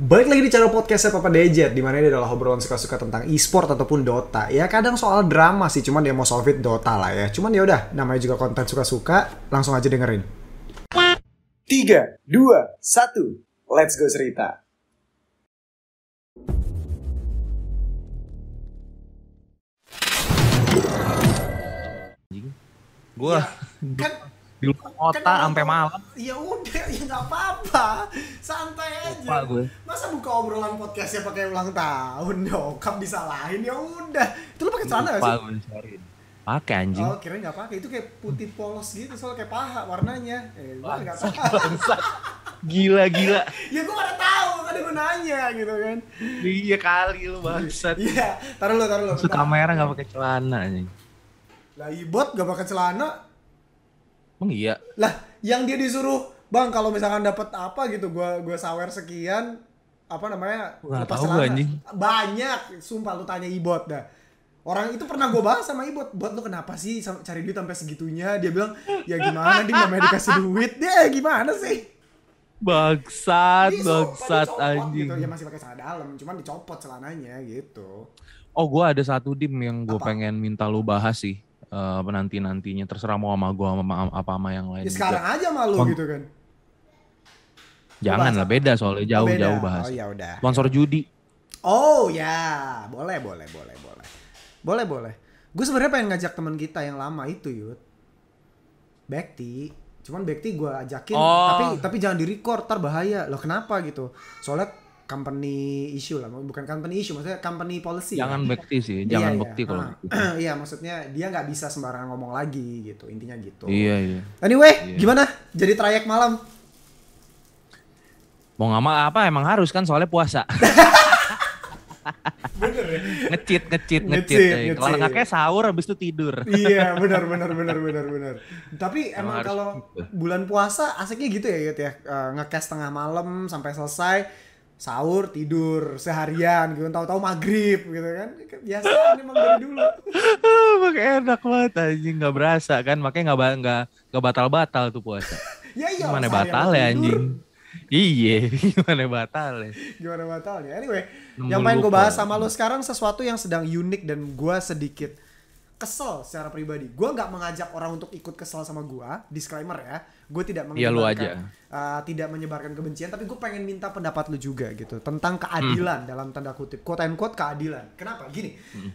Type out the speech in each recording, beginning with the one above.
Balik lagi di channel podcastnya Papa Dejet, mana ini adalah obrolan suka-suka tentang e-sport ataupun Dota. Ya kadang soal drama sih, cuman dia mau solve Dota lah ya. Cuman ya udah, namanya juga konten suka-suka, langsung aja dengerin. 3, 2, 1, let's go cerita. Gua ya, kan di luar kota sampai malam ya udah ya nggak apa-apa santai aja gue. masa buka obrolan podcast ya pakai ulang tahun dong kamu lain ya udah itu lu pakai celana gak sih pakai anjing oh kira nggak pakai itu kayak putih polos gitu soal kayak paha warnanya eh gue nggak tahu gila gila ya gue mana tahu ada kan gue nanya gitu kan iya kali lu bangsat iya taruh lu taruh lu kamera nggak pakai celana anjing lah ibot gak pakai celana Emang iya? Lah, yang dia disuruh, "Bang, kalau misalkan dapat apa gitu, gua gua sawer sekian, apa namanya? Gua tahu gue Anjing. Banyak, sumpah lu tanya Ibot dah. Orang itu pernah gue bahas sama Ibot, buat lu kenapa sih cari duit sampai segitunya?" Dia bilang, "Ya gimana, dia namanya dikasih duit." Dia eh, gimana sih? Bangsat, bangsat gitu. anjing. Gitu. Ya masih pakai celana dalam, cuman dicopot celananya gitu. Oh, gue ada satu dim yang gue pengen minta lu bahas sih uh, eh, penanti nantinya terserah mau sama gue sama, sama apa sama yang lain. Ya, sekarang juga. aja malu Kon gitu kan. Jangan lah beda soalnya jauh beda. jauh bahas. Oh ya udah. Sponsor judi. Oh ya, boleh boleh boleh boleh. Boleh boleh. Gue sebenarnya pengen ngajak teman kita yang lama itu Yud. Bekti. Cuman Bekti gue ajakin, oh. tapi tapi jangan di record, tar bahaya. Loh kenapa gitu? Soalnya company issue lah bukan company issue maksudnya company policy ya. jangan ya. bekti sih iya, jangan iya, bekti iya. kalau nah, iya maksudnya dia nggak bisa sembarangan ngomong lagi gitu intinya gitu iya iya anyway iya. gimana jadi trayek malam mau nggak apa emang harus kan soalnya puasa bener ya? ngecit ngecit ngecit, ya. kalau nggak kayak sahur habis itu tidur iya benar benar benar benar benar tapi emang, emang kalau gitu. bulan puasa asiknya gitu ya gitu ya uh, eh, ngecast tengah malam sampai selesai sahur tidur seharian gitu tahu-tahu maghrib gitu kan biasa memang dari dulu makanya enak banget anjing nggak berasa kan makanya nggak nggak nggak batal-batal tuh puasa ya iya gimana batal ya anjing iya gimana batal ya gimana batal ya anyway Nunggu yang main gue bahas sama lo sekarang sesuatu yang sedang unik dan gue sedikit kesel secara pribadi gue nggak mengajak orang untuk ikut kesel sama gue disclaimer ya gue tidak ya, menyebarkan ya, Uh, tidak menyebarkan kebencian tapi gue pengen minta pendapat lu juga gitu tentang keadilan hmm. dalam tanda kutip quote and quote keadilan kenapa gini hmm.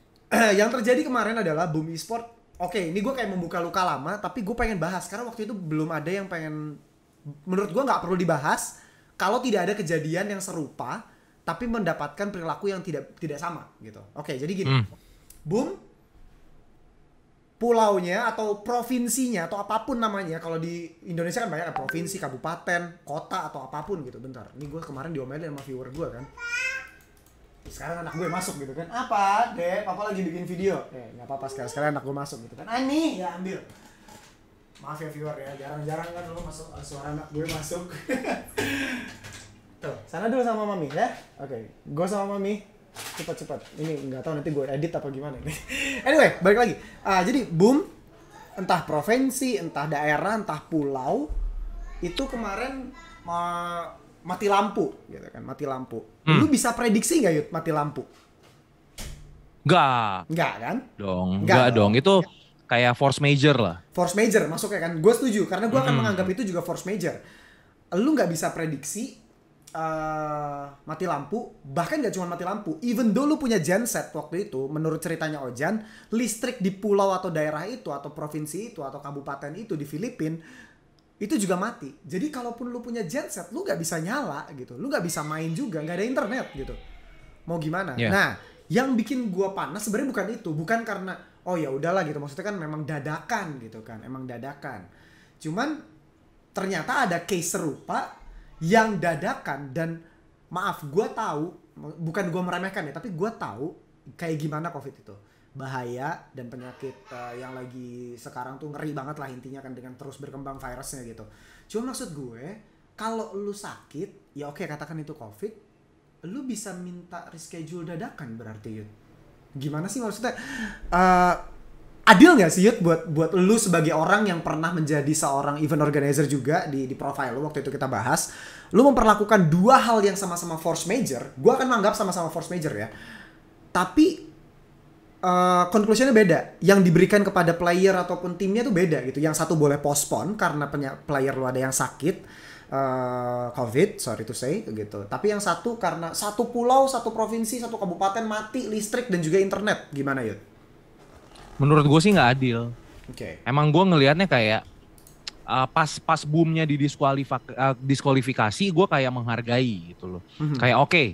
yang terjadi kemarin adalah boom e-sport oke okay, ini gue kayak membuka luka lama tapi gue pengen bahas karena waktu itu belum ada yang pengen menurut gue nggak perlu dibahas kalau tidak ada kejadian yang serupa tapi mendapatkan perilaku yang tidak tidak sama gitu oke okay, jadi gini hmm. boom pulaunya atau provinsinya atau apapun namanya kalau di Indonesia kan banyak provinsi, kabupaten, kota atau apapun gitu. Bentar, ini gue kemarin diomelin sama viewer gue kan. Sekarang anak gue masuk gitu kan. Apa, deh? Papa lagi bikin video. Eh, nggak apa-apa sekarang sekarang anak gue masuk gitu kan. Ani, ya ambil. Maaf ya viewer ya, jarang-jarang kan lo masuk eh, suara anak gue masuk. Tuh, sana dulu sama mami ya. Oke, okay. gue sama mami cepat cepat ini nggak tahu nanti gue edit apa gimana ini anyway balik lagi uh, jadi boom entah provinsi entah daerah entah pulau itu kemarin ma mati lampu gitu kan mati lampu hmm. lu bisa prediksi nggak yud mati lampu Nggak. Nggak kan? Dong. Nggak dong. dong. Itu kayak force major lah. Force major masuk ya kan. Gue setuju karena gue akan hmm. menganggap itu juga force major. Lu nggak bisa prediksi uh, mati lampu, bahkan gak cuma mati lampu, even dulu punya genset waktu itu, menurut ceritanya Ojan, listrik di pulau atau daerah itu, atau provinsi itu, atau kabupaten itu di Filipina, itu juga mati. Jadi kalaupun lu punya genset, lu gak bisa nyala gitu, lu gak bisa main juga, gak ada internet gitu. Mau gimana? Yeah. Nah, yang bikin gua panas sebenarnya bukan itu, bukan karena oh ya udahlah gitu, maksudnya kan memang dadakan gitu kan, emang dadakan. Cuman ternyata ada case serupa yang dadakan dan maaf gue tahu bukan gue meremehkan ya tapi gue tahu kayak gimana covid itu bahaya dan penyakit uh, yang lagi sekarang tuh ngeri banget lah intinya kan dengan terus berkembang virusnya gitu. Cuma maksud gue kalau lu sakit ya oke katakan itu covid, lu bisa minta reschedule dadakan berarti yuk. Gimana sih maksudnya? Uh, adil gak sih Yud buat buat lu sebagai orang yang pernah menjadi seorang event organizer juga di di profile lu waktu itu kita bahas lu memperlakukan dua hal yang sama-sama force major gue akan menganggap sama-sama force major ya tapi uh, conclusionnya beda yang diberikan kepada player ataupun timnya tuh beda gitu yang satu boleh postpone karena player lu ada yang sakit Uh, COVID, sorry to say gitu. Tapi yang satu karena satu pulau, satu provinsi, satu kabupaten mati listrik dan juga internet, gimana Yud? menurut gue sih nggak adil. Oke. Okay. Emang gue ngelihatnya kayak uh, pas pas boomnya di ah, diskualifikasi, gue kayak menghargai gitu loh. Mm -hmm. Kayak oke, okay,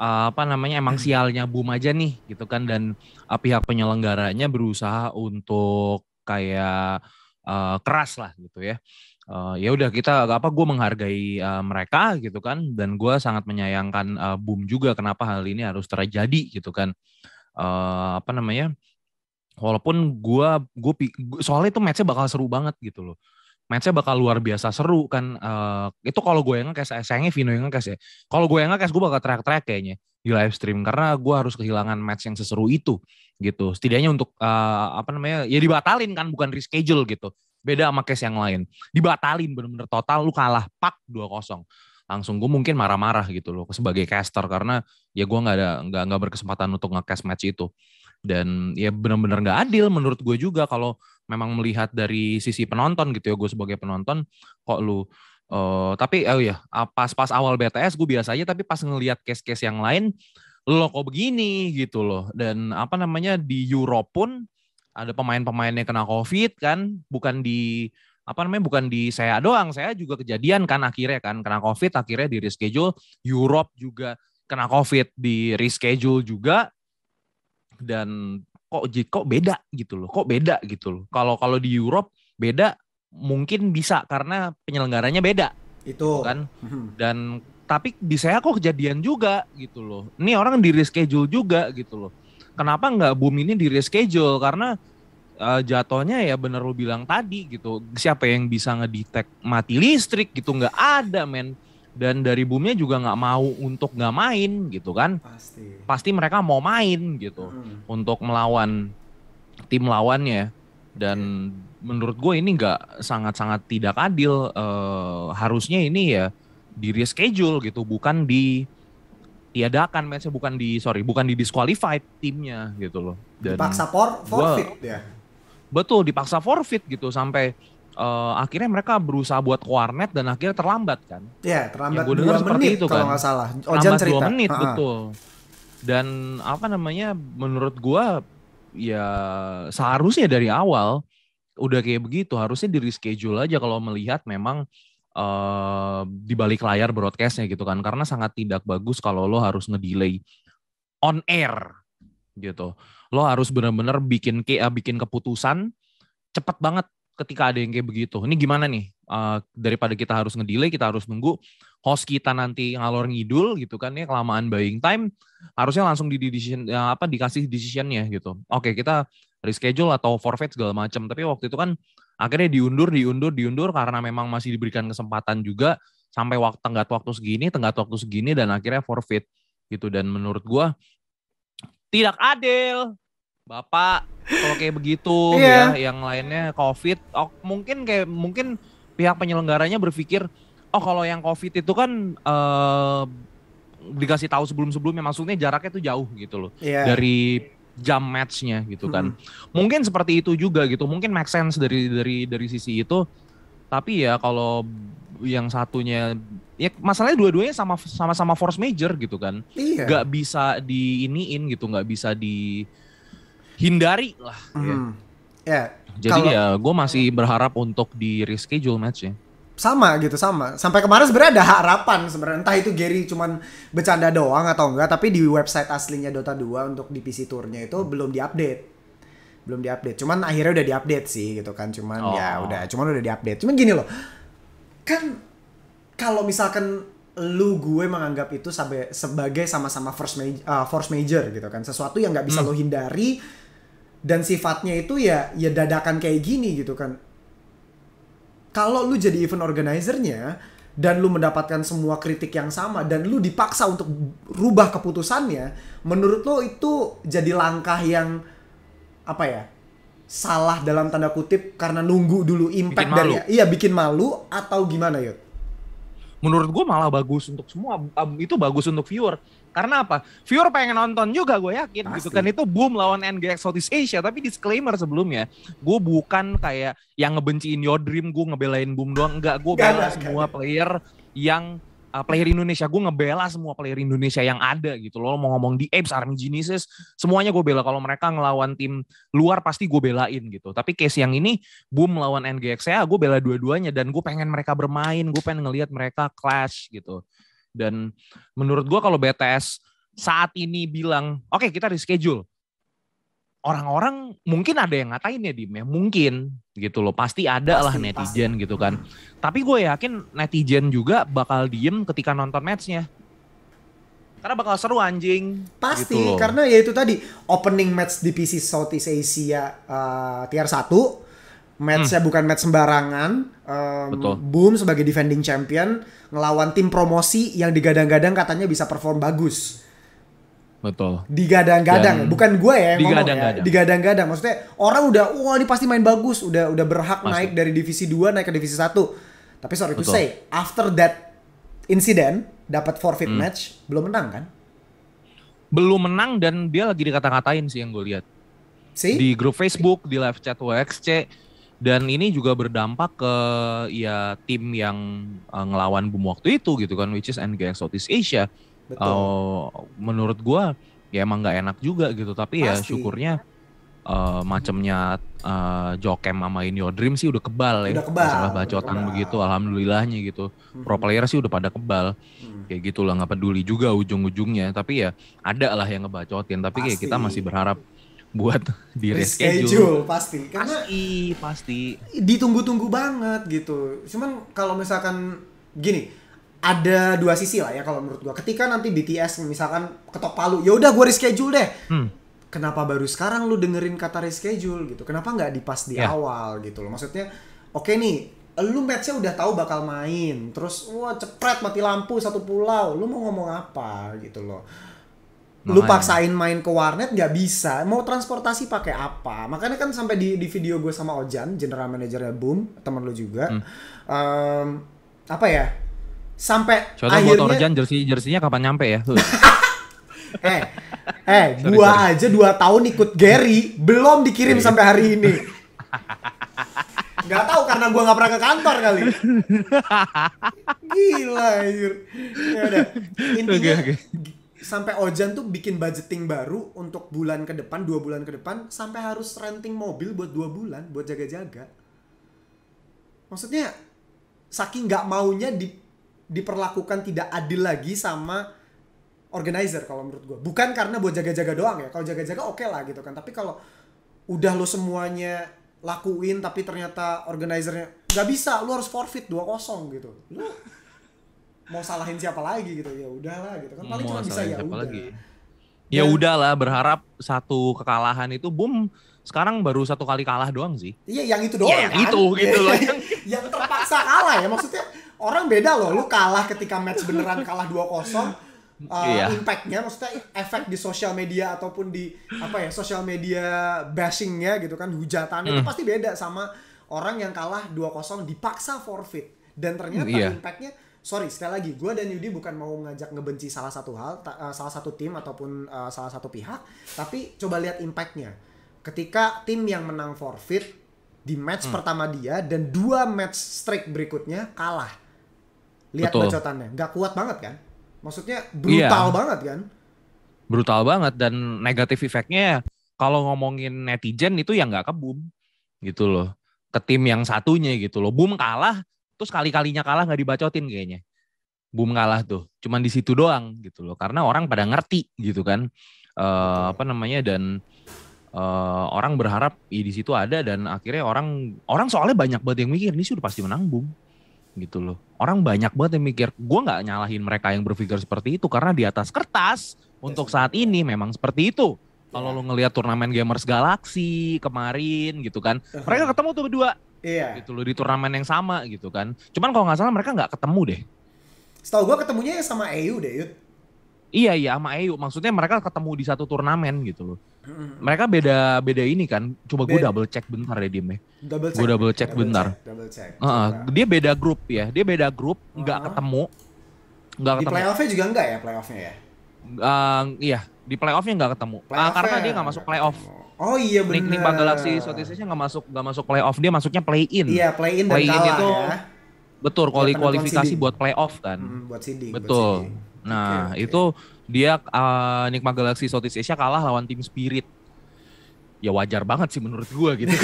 uh, apa namanya emang hmm. sialnya boom aja nih gitu kan dan uh, pihak penyelenggaranya berusaha untuk kayak uh, keras lah gitu ya. Uh, ya udah kita apa gue menghargai uh, mereka gitu kan dan gue sangat menyayangkan uh, boom juga kenapa hal ini harus terjadi gitu kan uh, apa namanya Walaupun gue gue soalnya itu matchnya bakal seru banget gitu loh. Matchnya bakal luar biasa seru kan. Uh, itu kalau gue yang ngekes, eh, sayangnya Vino yang ngekes ya. Kalau gue yang ngekes gue bakal teriak-teriak kayaknya di live stream karena gue harus kehilangan match yang seseru itu gitu. Setidaknya untuk uh, apa namanya ya dibatalin kan bukan reschedule gitu. Beda sama case yang lain. Dibatalin bener-bener total lu kalah pak 2-0 langsung gue mungkin marah-marah gitu loh sebagai caster karena ya gue nggak ada nggak nggak berkesempatan untuk ngecast match itu dan ya benar-benar nggak adil menurut gue juga kalau memang melihat dari sisi penonton gitu ya gue sebagai penonton kok lu uh, tapi oh ya pas-pas awal BTS gue biasa aja tapi pas ngelihat case-case yang lain lo kok begini gitu loh dan apa namanya di Euro pun ada pemain-pemainnya kena COVID kan bukan di apa namanya bukan di saya doang saya juga kejadian kan akhirnya kan kena COVID akhirnya di reschedule Europe juga kena COVID di reschedule juga dan kok kok beda gitu loh kok beda gitu loh kalau kalau di Eropa beda mungkin bisa karena penyelenggaranya beda itu gitu kan hmm. dan tapi di saya kok kejadian juga gitu loh ini orang di reschedule juga gitu loh kenapa nggak boom ini di reschedule karena uh, jatuhnya ya bener lo bilang tadi gitu siapa yang bisa ngedetect mati listrik gitu nggak ada men dan dari boomnya juga nggak mau untuk nggak main gitu kan pasti pasti mereka mau main gitu hmm. untuk melawan tim lawannya dan hmm. menurut gue ini nggak sangat-sangat tidak adil uh, harusnya ini ya di reschedule gitu bukan di tiadakan matchnya bukan di sorry bukan di disqualified timnya gitu loh dan dipaksa for, forfeit gua, ya betul dipaksa forfeit gitu sampai uh, akhirnya mereka berusaha buat ke dan akhirnya terlambat kan? Iya, terlambat. Yang gue dengar seperti menit, itu kan. Kalau nggak salah, Ojan terlambat cerita. 2 menit, uh-huh. betul. Dan apa namanya? Menurut gue ya seharusnya dari awal udah kayak begitu, harusnya di reschedule aja kalau melihat memang uh, di balik layar broadcastnya gitu kan, karena sangat tidak bagus kalau lo harus ngedelay on air gitu. Lo harus benar-benar bikin ke, eh, bikin keputusan cepat banget ketika ada yang kayak begitu. Ini gimana nih? Uh, daripada kita harus ngedelay, kita harus nunggu host kita nanti ngalor ngidul gitu kan ya kelamaan buying time harusnya langsung di decision ya, apa dikasih decisionnya gitu. Oke, kita reschedule atau forfeit segala macam. Tapi waktu itu kan akhirnya diundur, diundur, diundur karena memang masih diberikan kesempatan juga sampai waktu tenggat waktu segini, tenggat waktu segini dan akhirnya forfeit gitu dan menurut gua tidak adil Bapak kalau kayak begitu yeah. ya, yang lainnya COVID, oh, mungkin kayak mungkin pihak penyelenggaranya berpikir, oh kalau yang COVID itu kan uh, dikasih tahu sebelum-sebelumnya, maksudnya jaraknya tuh jauh gitu loh yeah. dari jam matchnya gitu kan. Mungkin seperti itu juga gitu, mungkin make sense dari dari dari sisi itu. Tapi ya kalau yang satunya ya masalahnya dua-duanya sama sama sama force major gitu kan. Iya. Gak bisa diiniin gitu, nggak bisa di hindari lah. Hmm. Ya. Yeah. Jadi Kalo, ya gue masih berharap untuk di reschedule matchnya. Sama gitu sama. Sampai kemarin sebenarnya ada harapan sebenarnya entah itu Gary cuman bercanda doang atau enggak tapi di website aslinya Dota 2 untuk di PC tournya itu belum diupdate. Belum diupdate. Cuman akhirnya udah diupdate sih gitu kan. Cuman ya oh. ya udah cuman udah diupdate. Cuman gini loh. Kan kalau misalkan lu gue menganggap itu sebagai sama-sama first major, uh, force major gitu kan sesuatu yang nggak bisa hmm. lo hindari dan sifatnya itu ya ya dadakan kayak gini gitu kan kalau lu jadi event organizernya dan lu mendapatkan semua kritik yang sama dan lu dipaksa untuk rubah keputusannya menurut lo itu jadi langkah yang apa ya salah dalam tanda kutip karena nunggu dulu impact bikin dari malu. iya bikin malu atau gimana yuk menurut gue malah bagus untuk semua um, itu bagus untuk viewer karena apa? Viewer pengen nonton juga gue yakin gitu Pasti. gitu kan itu boom lawan NG Southeast Asia tapi disclaimer sebelumnya gue bukan kayak yang ngebenciin Your Dream gue ngebelain boom doang enggak gue bela semua gak. player yang uh, player Indonesia gue ngebela semua player Indonesia yang ada gitu loh mau ngomong di Apes Army Genesis semuanya gue bela kalau mereka ngelawan tim luar pasti gue belain gitu tapi case yang ini Boom lawan NGX ya gue bela dua-duanya dan gue pengen mereka bermain gue pengen ngelihat mereka clash gitu dan menurut gue kalau BTS saat ini bilang, oke okay, kita reschedule. Orang-orang mungkin ada yang ngatain ya Dim ya, mungkin gitu loh. Pasti ada pasti, lah netizen pasti. gitu kan. Tapi gue yakin netizen juga bakal diem ketika nonton matchnya. Karena bakal seru anjing. Pasti gitu karena ya itu tadi opening match di PC Southeast Asia uh, tier 1 matchnya hmm. bukan match sembarangan. Um, Betul. Boom sebagai defending champion ngelawan tim promosi yang digadang-gadang katanya bisa perform bagus. Betul. Digadang-gadang, bukan gue ya yang ya, digadang-gadang. Ya. Digadang-gadang. Maksudnya orang udah wah ini pasti main bagus, udah udah berhak Maksud. naik dari divisi 2 naik ke divisi 1. Tapi sorry Betul. to say, after that incident dapat forfeit hmm. match, belum menang kan? Belum menang dan dia lagi dikata-katain sih yang gue lihat. See? Di grup Facebook, di live chat WXC, dan ini juga berdampak ke ya tim yang uh, ngelawan boom waktu itu gitu kan which is NGN Southeast Asia Betul. Uh, menurut gua ya emang nggak enak juga gitu tapi ya Pasti. ya syukurnya uh, eh, macamnya uh, Jokem sama In Your Dream sih udah kebal ya kebal, masalah bacotan udah. begitu alhamdulillahnya gitu hmm. pro player sih udah pada kebal hmm. kayak gitulah nggak peduli juga ujung-ujungnya tapi ya ada lah yang ngebacotin tapi Pasti. kayak kita masih berharap buat di reschedule. reschedule pasti karena pasti pasti ditunggu-tunggu banget gitu cuman kalau misalkan gini ada dua sisi lah ya kalau menurut gua ketika nanti BTS misalkan ketok palu ya udah gua reschedule deh hmm. kenapa baru sekarang lu dengerin kata reschedule gitu kenapa nggak di pas ya. di yeah. awal gitu loh maksudnya oke okay nih lu matchnya udah tahu bakal main terus wah cepret mati lampu satu pulau lu mau ngomong apa gitu loh Makanya. lu paksain main ke warnet nggak bisa mau transportasi pakai apa makanya kan sampai di di video gue sama Ojan general manajernya Boom teman lu juga hmm. um, apa ya sampai Coba akhirnya buat Ojan jersey jersinya kapan nyampe ya eh eh sorry, gua sorry. aja dua tahun ikut Gary belum dikirim sorry. Iya. sampai hari ini Gak tahu karena gua nggak pernah ke kantor kali. Gila, anjir. Ya udah. Intinya okay, okay sampai Ojan tuh bikin budgeting baru untuk bulan ke depan dua bulan ke depan sampai harus renting mobil buat dua bulan buat jaga-jaga maksudnya saking nggak maunya di, diperlakukan tidak adil lagi sama organizer kalau menurut gue bukan karena buat jaga-jaga doang ya kalau jaga-jaga oke okay lah gitu kan tapi kalau udah lo semuanya lakuin tapi ternyata organizernya nggak bisa lo harus forfeit 2-0 gitu Lo mau salahin siapa lagi gitu ya udahlah gitu kan hmm, paling mau cuma bisa ya udah lagi. ya udahlah berharap satu kekalahan itu boom sekarang baru satu kali kalah doang sih iya yang itu iya, doang ya, kan? itu gitu loh yang, yang terpaksa kalah ya maksudnya orang beda loh lu kalah ketika match beneran kalah dua 0 uh, eh, iya. impactnya maksudnya efek di sosial media ataupun di apa ya sosial media bashingnya gitu kan hujatan hmm. itu pasti beda sama orang yang kalah dua 0 dipaksa forfeit dan ternyata hmm, iya. impactnya sorry sekali lagi gue dan Yudi bukan mau ngajak ngebenci salah satu hal uh, salah satu tim ataupun uh, salah satu pihak tapi coba lihat impactnya ketika tim yang menang forfeit di match hmm. pertama dia dan dua match streak berikutnya kalah lihat bacotannya nggak kuat banget kan maksudnya brutal iya. banget kan brutal banget dan negatif efeknya ya, kalau ngomongin netizen itu ya nggak kebum gitu loh ke tim yang satunya gitu loh. Boom kalah, terus kali-kalinya kalah nggak dibacotin kayaknya. Boom kalah tuh, cuman di situ doang gitu loh. Karena orang pada ngerti gitu kan, uh, apa namanya dan uh, orang berharap ya, di situ ada dan akhirnya orang orang soalnya banyak banget yang mikir ini sih pasti menang boom gitu loh. Orang banyak banget yang mikir, gue nggak nyalahin mereka yang berpikir seperti itu karena di atas kertas untuk iya saat ini memang seperti itu. Kalau iya. lo ngelihat turnamen Gamers Galaxy kemarin gitu kan, mereka ketemu tuh berdua Iya. Gitu loh di turnamen yang sama gitu kan. Cuman kalau nggak salah mereka nggak ketemu deh. Setahu gua ketemunya sama EU deh, Yud. Iya iya sama EU. Maksudnya mereka ketemu di satu turnamen gitu loh. Mereka beda beda ini kan. Coba gue double check bentar deh ya, Dim ya. Double check. Gue double check double bentar. Check, double check. uh, dia beda grup ya. Dia beda grup, nggak uh -huh. ketemu. Nggak ketemu. Di playoffnya juga enggak ya playoffnya ya? Uh, iya, di playoffnya nggak ketemu. Ah, playoff nah, karena dia nggak masuk playoff. Oh iya benar. Nick Nick Galaxy sotisnya Asia nggak masuk nggak masuk playoff dia masuknya play in. Iya play in play in itu ya. betul iya, kuali kualifikasi buat playoff kan. Hmm, buat seeding. Betul. Buat seeding. Nah okay, okay. itu dia uh, ah, Nikma Galaxy Southeast Asia kalah lawan tim Spirit. Ya wajar banget sih menurut gua gitu.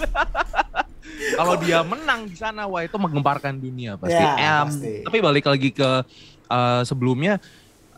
Kalau dia menang di sana, wah itu menggemparkan dunia pasti. Yeah, um, pasti. Tapi balik lagi ke uh, sebelumnya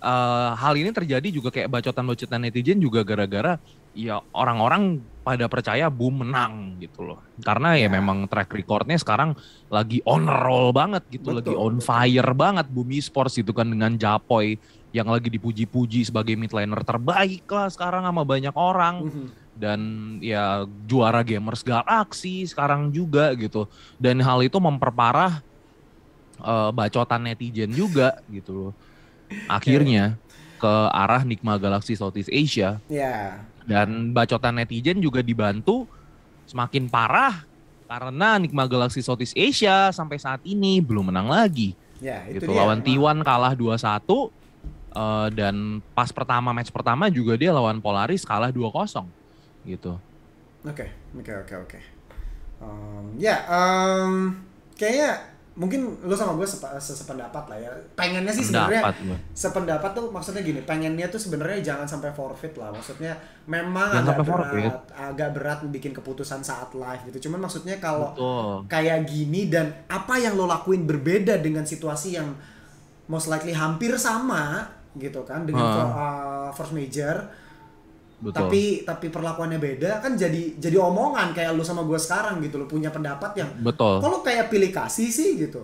uh, hal ini terjadi juga kayak bacotan-bacotan netizen juga gara-gara ya orang-orang pada percaya Boom menang gitu loh. Karena ya, ya memang track recordnya sekarang lagi on roll banget gitu, betul, lagi on fire banget Bumi Sports itu kan dengan Japoy yang lagi dipuji-puji sebagai mid laner terbaik lah sekarang sama banyak orang. Mm -hmm. Dan ya juara Gamers Galaxy sekarang juga gitu. Dan hal itu memperparah uh, bacotan netizen juga gitu loh. akhirnya ke arah Nikma Galaxy Southeast Asia. Yeah. Dan bacotan netizen juga dibantu semakin parah karena Nikma Galaxy Southeast Asia sampai saat ini belum menang lagi. Ya, itu gitu. Dia, lawan T1 kalah 2-1 uh, eh, dan pas pertama match pertama juga dia lawan Polaris kalah 2-0 gitu. Oke, okay, oke okay, oke okay, oke. Um, ya, yeah, um, kayaknya mungkin lo sama gue sepa, sependapat lah ya pengennya sih sebenarnya sependapat tuh maksudnya gini pengennya tuh sebenarnya jangan sampai forfeit lah maksudnya memang jangan agak berat agak berat bikin keputusan saat live gitu cuman maksudnya kalau kayak gini dan apa yang lo lakuin berbeda dengan situasi yang most likely hampir sama gitu kan dengan uh. Ah. first ah, major Betul. tapi tapi perlakuannya beda kan jadi jadi omongan kayak lu sama gue sekarang gitu lo punya pendapat yang betul kalau kayak pilih kasih sih gitu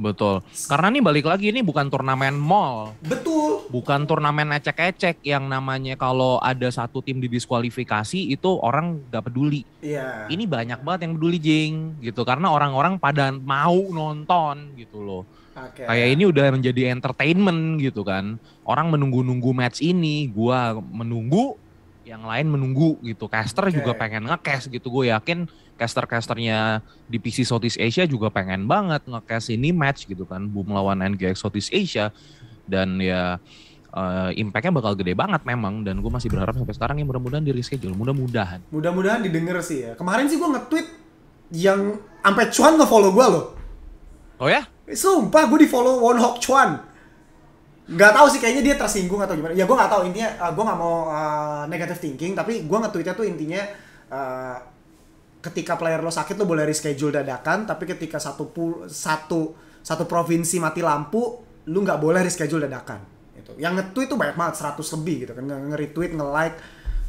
betul karena nih balik lagi ini bukan turnamen mall betul bukan turnamen ecek-ecek yang namanya kalau ada satu tim didiskualifikasi itu orang gak peduli iya yeah. ini banyak banget yang peduli jing gitu karena orang-orang pada mau nonton gitu loh Okay. Kayak ini udah menjadi entertainment gitu kan. Orang menunggu-nunggu match ini, gua menunggu, yang lain menunggu gitu. Caster okay. juga pengen ngecast gitu. Gue yakin caster-casternya di PC Southeast Asia juga pengen banget ngecast ini match gitu kan. Boom lawan NGX Southeast Asia dan ya uh, impactnya bakal gede banget memang dan gue masih berharap sampai sekarang ya mudah-mudahan di reschedule mudah-mudahan mudah-mudahan didengar sih ya kemarin sih gue nge-tweet yang sampai Chuan nge-follow gue loh oh ya sumpah gue di follow Won Hock Chuan nggak tahu sih kayaknya dia tersinggung atau gimana ya gue nggak tahu intinya uh, eh, gue nggak mau uh, negative thinking tapi gue nge-tweetnya tuh intinya uh, ketika player lo sakit lo boleh reschedule dadakan tapi ketika satu pul satu satu provinsi mati lampu lu nggak boleh reschedule dadakan itu yang nge-tweet tuh banyak banget 100 lebih gitu kan nge-retweet nge-like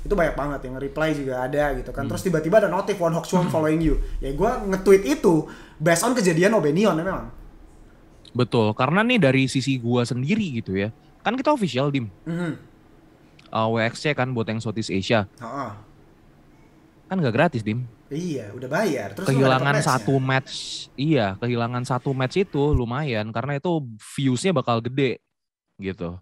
itu banyak banget yang reply juga ada gitu kan hmm. terus tiba-tiba ada notif one hoax one hmm. following you ya gue nge-tweet itu based on kejadian Obenion ya memang Betul, karena nih dari sisi gua sendiri gitu ya. Kan kita official dim. Mm -hmm. uh, ah, WXC kan buat yang Southeast Asia. Oh, Kan gak gratis dim. Iya, udah bayar. Terus kehilangan satu match, iya, kehilangan satu match itu lumayan karena itu viewsnya bakal gede gitu.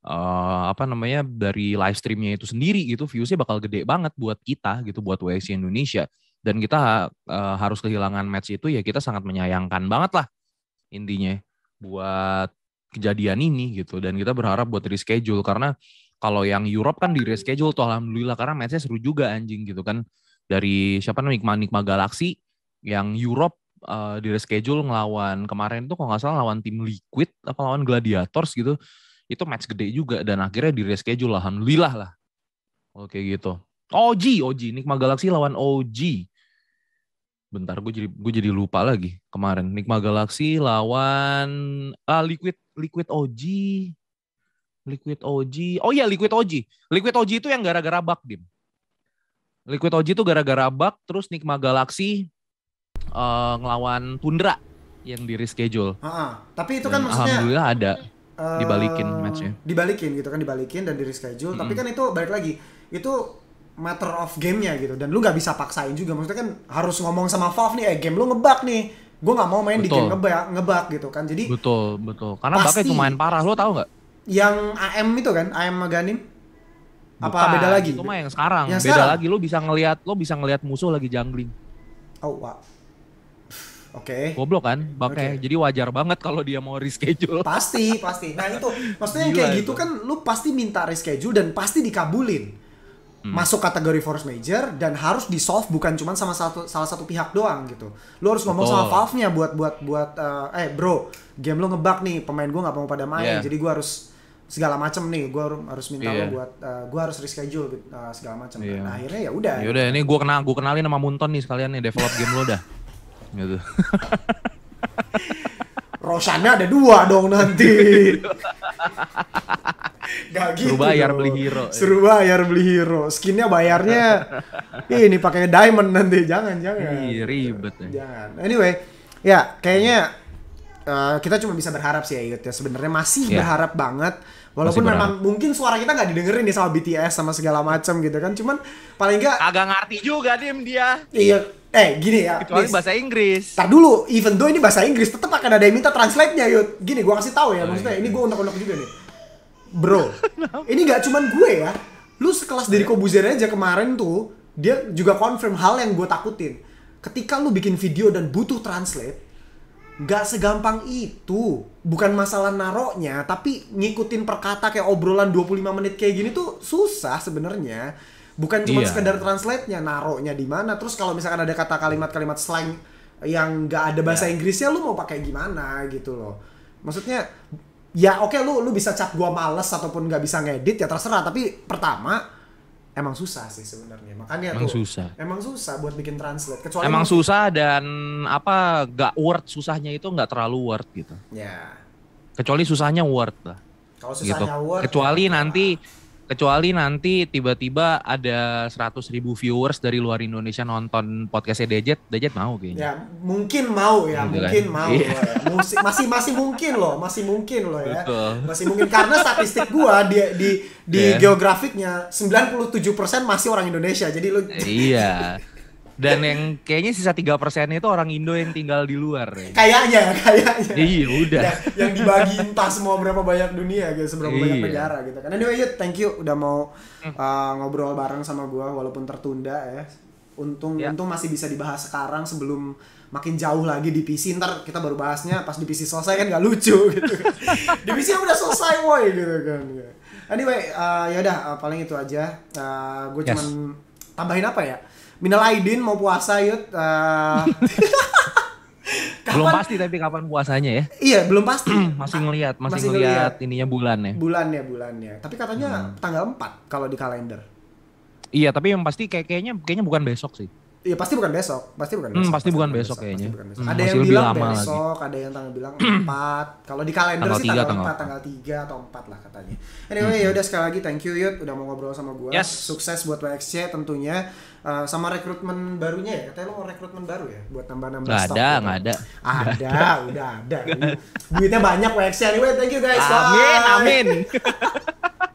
Uh, apa namanya dari live streamnya itu sendiri gitu viewsnya bakal gede banget buat kita gitu buat wxc Indonesia dan kita uh, harus kehilangan match itu ya kita sangat menyayangkan banget lah intinya buat kejadian ini gitu dan kita berharap buat reschedule karena kalau yang Europe kan di reschedule tuh alhamdulillah karena matchnya seru juga anjing gitu kan dari siapa namanya Nikma Nikma Galaxy yang Europe uh, di reschedule ngelawan kemarin tuh kalau nggak salah lawan tim Liquid apa lawan Gladiators gitu itu match gede juga dan akhirnya di reschedule alhamdulillah lah oke gitu OG OG Nikma Galaxy lawan OG bentar gue jadi gue jadi lupa lagi kemarin Nikma Galaxy lawan ah Liquid Liquid OG Liquid OG oh ya Liquid OG Liquid OG itu yang gara-gara bug dim Liquid OG itu gara-gara bug terus Nikma Galaxy uh, ngelawan Tundra yang di reschedule ah tapi itu kan dan maksudnya alhamdulillah ada uh, dibalikin eh, matchnya dibalikin gitu kan dibalikin dan di reschedule -hmm. tapi kan itu balik lagi itu matter of gamenya gitu dan lu nggak bisa paksain juga maksudnya kan harus ngomong sama Valve nih eh game lu ngebak nih gue nggak mau main betul. di game ngebak ngebak gitu kan jadi betul betul karena pasti cuma main parah lu tau nggak yang AM itu kan AM Maganim apa Bukan, beda lagi itu mah yang sekarang yang beda sekarang? lagi lu bisa ngelihat lu bisa ngelihat musuh lagi jungling oh wow Oke. Okay. Goblok kan, bang. okay. jadi wajar banget kalau dia mau reschedule. Pasti, pasti. Nah itu, maksudnya yang kayak gitu kan, lu pasti minta reschedule dan pasti dikabulin hmm. masuk kategori force major dan harus di solve bukan cuma sama satu salah satu pihak doang gitu. Lo harus ngomong Betul. sama Valve-nya buat buat buat uh, eh bro, game lo ngebug nih, pemain gua nggak mau pada main, yeah. jadi gua harus segala macem nih, gua harus minta yeah. lo buat uh, eh, gue harus reschedule uh, segala macam Yeah. Nah akhirnya ya udah. Ya udah, ini gua kenal gua kenalin sama Munton nih sekalian nih develop game lo dah. Gitu. Rosannya ada dua dong nanti. Gak gitu. Suruh bayar beli hero. seru bayar beli hero. Skinnya bayarnya ini pakai diamond nanti. Jangan, jangan. Ih, ribet. Jangan. Anyway, ya kayaknya uh, kita cuma bisa berharap sih ya, ya. sebenarnya masih yeah. berharap banget Walaupun memang mungkin suara kita nggak didengerin nih sama BTS sama segala macam gitu kan, cuman paling nggak agak ngerti juga dim dia. Iya, eh gini ya. Kecuali bahasa Inggris. Tar dulu, even though ini bahasa Inggris tetap akan ada yang minta translate-nya yuk. Gini, gue kasih tahu ya, oh, maksudnya iya. ini iya. gua untuk-untuk juga nih bro ini gak cuman gue ya lu sekelas dari iya. Kobuzer aja kemarin tuh dia juga confirm hal yang gue takutin ketika lu bikin video dan butuh translate gak segampang itu bukan masalah naroknya tapi ngikutin perkata kayak obrolan 25 menit kayak gini tuh susah sebenarnya bukan cuma iya. sekedar translate-nya naroknya di mana terus kalau misalkan ada kata kalimat-kalimat slang yang gak ada bahasa iya. Inggrisnya lu mau pakai gimana gitu loh maksudnya ya oke okay, lu lu bisa cap gua males ataupun nggak bisa ngedit ya terserah tapi pertama emang susah sih sebenarnya makanya emang tuh susah. emang susah buat bikin translate kecuali emang mungkin, susah dan apa gak word susahnya itu nggak terlalu word gitu ya kecuali susahnya word lah kalau susahnya gitu. word kecuali ya, nanti kecuali nanti tiba-tiba ada seratus ribu viewers dari luar Indonesia nonton podcastnya Dejet, Dejet mau kayaknya. Ya, mungkin mau ya, mungkin, gitu mungkin mau. Iya. Ya. Masih, masih masih mungkin loh, masih mungkin loh ya. Betul. Masih mungkin karena statistik gua di di di yeah. geografiknya 97% masih orang Indonesia. Jadi lu Iya. Dan yang kayaknya sisa tiga persennya itu orang Indo yang tinggal di luar. Ya. Kayaknya, kayaknya. Iya, udah. Yang, yang dibagi entah semua berapa banyak dunia gitu, seberapa iya. banyak negara gitu kan. Anyway, yuk, thank you udah mau hmm. uh, ngobrol bareng sama gua walaupun tertunda ya. Untung ya. untung masih bisa dibahas sekarang sebelum makin jauh lagi di PC ntar kita baru bahasnya pas di PC selesai kan gak lucu gitu kan. di PC udah selesai woi gitu kan anyway uh, ya udah uh, paling itu aja uh, gue yes. cuman tambahin apa ya? Minal Aidin mau puasa yuk. Uh, kapan? Belum pasti tapi kapan puasanya ya? Iya belum pasti. masih ngelihat, masih, masih ngelihat ininya bulannya. Bulannya, bulannya. Tapi katanya hmm. tanggal 4 kalau di kalender. Iya tapi yang pasti kayak kayaknya kayaknya bukan besok sih. Iya pasti bukan besok, pasti bukan hmm, besok. Hmm, pasti, pasti bukan besok, besok kayaknya. Hmm, bukan besok. Hmm, ada yang bilang besok, lagi. ada yang tanggal bilang empat. Kalau di kalender tanggal sih 3, tanggal, empat, tanggal 3 atau empat lah katanya. Anyway, ya hmm. ya udah sekali lagi thank you Yud udah mau ngobrol sama gue. Yes. Sukses buat WXC tentunya. Uh, sama rekrutmen barunya ya katanya lo mau rekrutmen baru ya buat tambah-nambah stok. ada gitu ya? nggak ada ada udah ada duitnya banyak WXC anyway thank you guys amin Bye. amin